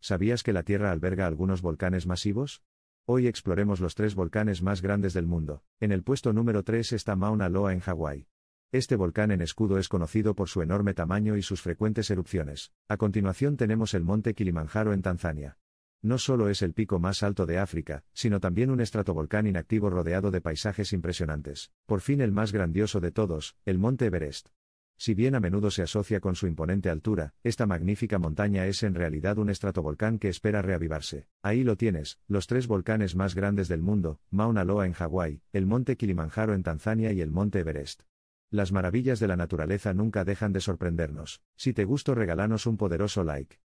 ¿Sabías que la Tierra alberga algunos volcanes masivos? Hoy exploremos los tres volcanes más grandes del mundo. En el puesto número 3 está Mauna Loa en Hawái. Este volcán en escudo es conocido por su enorme tamaño y sus frecuentes erupciones. A continuación tenemos el monte Kilimanjaro en Tanzania. No solo es el pico más alto de África, sino también un estratovolcán inactivo rodeado de paisajes impresionantes. Por fin el más grandioso de todos, el monte Everest. Si bien a menudo se asocia con su imponente altura, esta magnífica montaña es en realidad un estratovolcán que espera reavivarse. Ahí lo tienes, los tres volcanes más grandes del mundo, Mauna Loa en Hawái, el monte Kilimanjaro en Tanzania y el monte Everest. Las maravillas de la naturaleza nunca dejan de sorprendernos. Si te gustó regálanos un poderoso like.